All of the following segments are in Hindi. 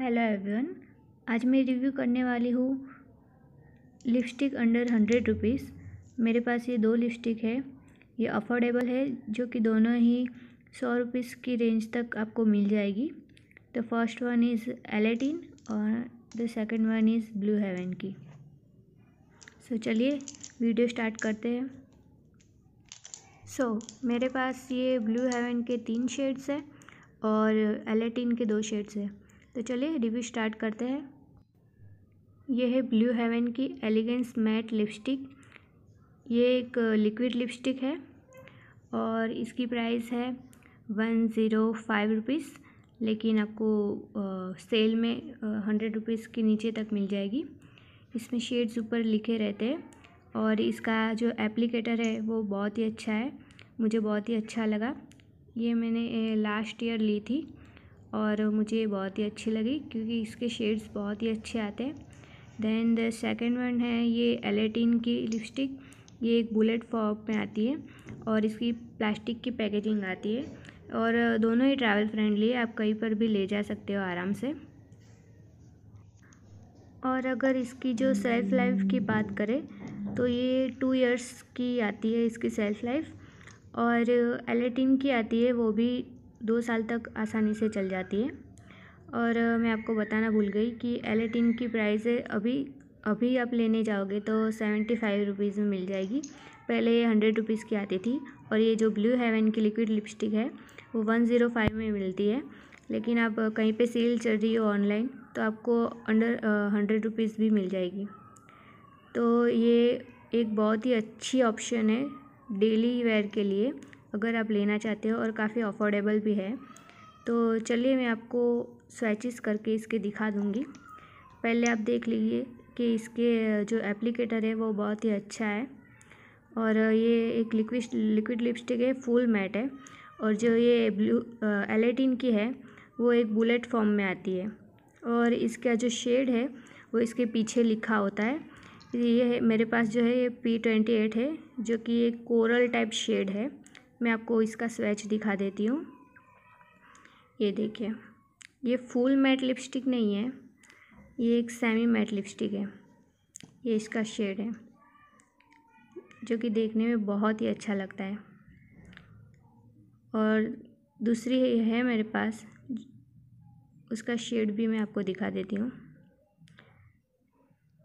हेलो एवरीवन आज मैं रिव्यू करने वाली हूँ लिपस्टिक अंडर हंड्रेड रुपीज़ मेरे पास ये दो लिपस्टिक है ये अफोर्डेबल है जो कि दोनों ही सौ रुपीज़ की रेंज तक आपको मिल जाएगी द फर्स्ट वन इज़ एलेटिन और the second one is Blue Heaven की सो so, चलिए वीडियो स्टार्ट करते हैं सो so, मेरे पास ये ब्लू हेवन के तीन शेड्स हैं और एलेटिन के दो शेड्स हैं तो चलिए रिव्यू स्टार्ट करते हैं यह है ब्लू हेवन की एलिगेंस मैट लिपस्टिक ये एक लिक्विड लिपस्टिक है और इसकी प्राइस है वन ज़ीरो फाइव रुपीज़ लेकिन आपको आ, सेल में हंड्रेड रुपीज़ के नीचे तक मिल जाएगी इसमें शेड्स ऊपर लिखे रहते हैं और इसका जो एप्लीकेटर है वो बहुत ही अच्छा है मुझे बहुत ही अच्छा लगा ये मैंने लास्ट ईयर ली थी और मुझे ये बहुत ही अच्छी लगी क्योंकि इसके शेड्स बहुत ही अच्छे आते हैं देन द सेकेंड वन है ये एलेटिन की लिपस्टिक ये एक बुलेट फॉक में आती है और इसकी प्लास्टिक की पैकेजिंग आती है और दोनों ही ट्रैवल फ्रेंडली है आप कहीं पर भी ले जा सकते हो आराम से और अगर इसकी जो सेल्फ़ लाइफ की बात करें तो ये टू इयर्स की आती है इसकी सेल्फ़ लाइफ और एलेटिन की आती है वो भी दो साल तक आसानी से चल जाती है और मैं आपको बताना भूल गई कि एलेटिन की प्राइस अभी अभी आप लेने जाओगे तो सेवेंटी फाइव रुपीज़ में मिल जाएगी पहले ये हंड्रेड रुपीज़ की आती थी और ये जो ब्लू हेवन की लिक्विड लिपस्टिक है वो वन ज़ीरो फाइव में मिलती है लेकिन आप कहीं पे सेल चल रही हो ऑनलाइन तो आपको अंडर हंड्रेड रुपीज़ भी मिल जाएगी तो ये एक बहुत ही अच्छी ऑप्शन है डेली वेयर के लिए अगर आप लेना चाहते हो और काफ़ी अफोर्डेबल भी है तो चलिए मैं आपको स्वेचेस करके इसके दिखा दूँगी पहले आप देख लीजिए कि इसके जो एप्लीकेटर है वो बहुत ही अच्छा है और ये एक लिक्विड लिक्विड लिपस्टिक है फुल मैट है और जो ये ब्लू एलेटिन की है वो एक बुलेट फॉर्म में आती है और इसका जो शेड है वो इसके पीछे लिखा होता है ये है मेरे पास जो है ये पी ट्वेंटी एट है जो कि एक कोरल टाइप शेड है मैं आपको इसका स्वेच दिखा देती हूँ ये देखिए ये फुल मैट लिपस्टिक नहीं है ये एक सेमी मैट लिपस्टिक है ये इसका शेड है जो कि देखने में बहुत ही अच्छा लगता है और दूसरी है मेरे पास उसका शेड भी मैं आपको दिखा देती हूँ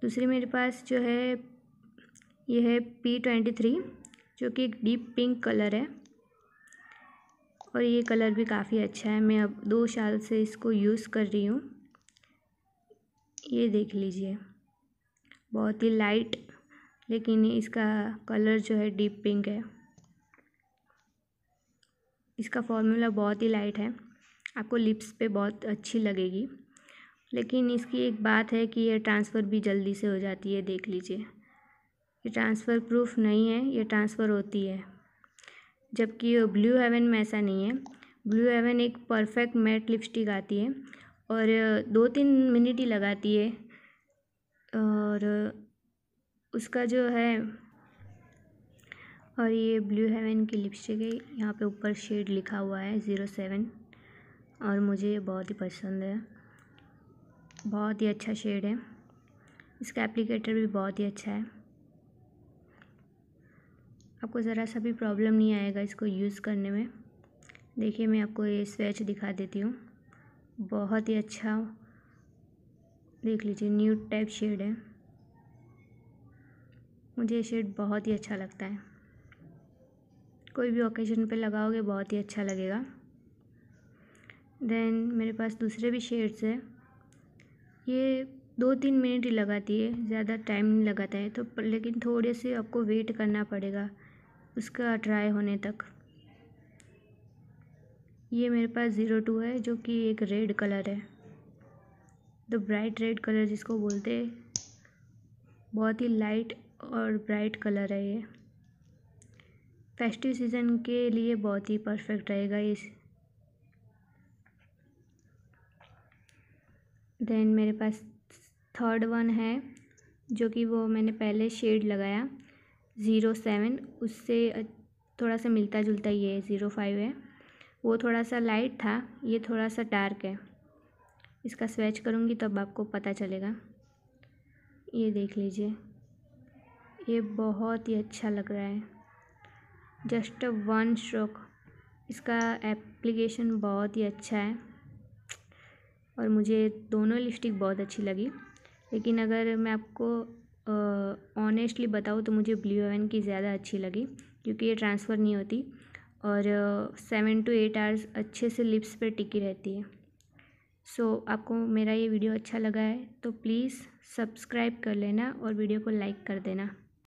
दूसरी मेरे पास जो है ये है पी ट्वेंटी थ्री जो कि एक डीप पिंक कलर है और ये कलर भी काफ़ी अच्छा है मैं अब दो साल से इसको यूज़ कर रही हूँ ये देख लीजिए बहुत ही लाइट लेकिन इसका कलर जो है डीप पिंक है इसका फॉर्मूला बहुत ही लाइट है आपको लिप्स पे बहुत अच्छी लगेगी लेकिन इसकी एक बात है कि ये ट्रांसफ़र भी जल्दी से हो जाती है देख लीजिए ये ट्रांसफ़र प्रूफ नहीं है ये ट्रांसफ़र होती है जबकि ब्लू हेवन में ऐसा नहीं है ब्लू हेवन एक परफेक्ट मैट लिपस्टिक आती है और दो तीन मिनट ही लगाती है और उसका जो है और ये ब्लू हेवन की लिपस्टिक है यहाँ पे ऊपर शेड लिखा हुआ है ज़ीरो सेवन और मुझे ये बहुत ही पसंद है बहुत ही अच्छा शेड है इसका एप्लीकेटर भी बहुत ही अच्छा है आपको ज़रा सा भी प्रॉब्लम नहीं आएगा इसको यूज़ करने में देखिए मैं आपको ये स्वेच दिखा देती हूँ बहुत ही अच्छा देख लीजिए न्यू टाइप शेड है मुझे ये शेड बहुत ही अच्छा लगता है कोई भी ओकेजन पे लगाओगे बहुत ही अच्छा लगेगा देन मेरे पास दूसरे भी शेड्स है ये दो तीन मिनट ही लगाती है ज़्यादा टाइम नहीं लगाता है तो लेकिन थोड़े से आपको वेट करना पड़ेगा उसका ड्राई होने तक ये मेरे पास ज़ीरो टू है जो कि एक रेड कलर है द ब्राइट रेड कलर जिसको बोलते बहुत ही लाइट और ब्राइट कलर है ये फेस्टिव सीज़न के लिए बहुत ही परफेक्ट रहेगा इस देन मेरे पास थर्ड वन है जो कि वो मैंने पहले शेड लगाया ज़ीरो सेवन उससे थोड़ा सा मिलता जुलता ये है ज़ीरो फाइव है वो थोड़ा सा लाइट था ये थोड़ा सा डार्क है इसका स्वेच करूँगी तब आपको पता चलेगा ये देख लीजिए ये बहुत ही अच्छा लग रहा है जस्ट वन स्ट्रोक इसका एप्लीकेशन बहुत ही अच्छा है और मुझे दोनों लिपस्टिक बहुत अच्छी लगी लेकिन अगर मैं आपको ऑनेस्टली बताओ तो मुझे ब्लू हेवन की ज़्यादा अच्छी लगी क्योंकि ये ट्रांसफ़र नहीं होती और सेवन टू एट आवर्स अच्छे से लिप्स पे टिकी रहती है सो so, आपको मेरा ये वीडियो अच्छा लगा है तो प्लीज़ सब्सक्राइब कर लेना और वीडियो को लाइक कर देना